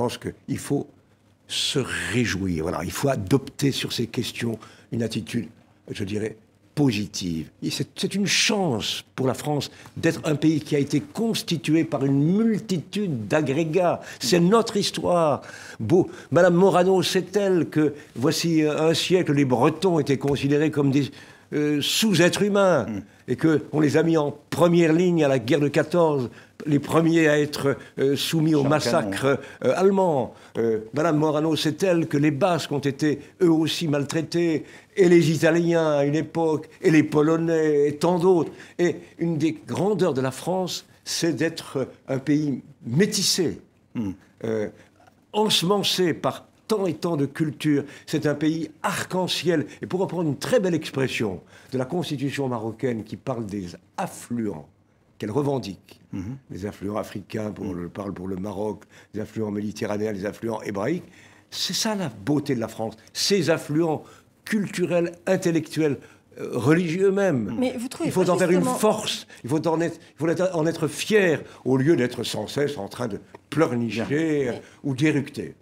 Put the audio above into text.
Je pense qu'il faut se réjouir. Voilà, il faut adopter sur ces questions une attitude, je dirais, positive. C'est une chance pour la France d'être un pays qui a été constitué par une multitude d'agrégats. C'est notre histoire. Beau. Madame Morano, sait elle que, voici euh, un siècle, les Bretons étaient considérés comme des, euh, sous-êtres humains, mm. et et qu'on les a mis en première ligne à la guerre de 14, les premiers à être euh, soumis au massacre euh, allemand. Madame Morano, c'est elle que les Basques ont été eux aussi maltraités, et les Italiens à une époque, et les Polonais, et tant d'autres. Et une des grandeurs de la France, c'est d'être un pays métissé. Mm. ensemencé par tant et tant de cultures. C'est un pays arc-en-ciel. Et pour reprendre une très belle expression de la constitution marocaine qui parle des affluents, qu'elle revendique, mhm. les affluents africains, pour, mhm. le, parle pour le Maroc, les affluents méditerranéens, les affluents hébraïques, c'est ça la beauté de la France. Ces affluents culturels, intellectuels, euh, religieux même. vous il faut en faire une force, il faut en être, en être fier, au lieu d'être sans cesse en train de pleurnicher ou d'éructer.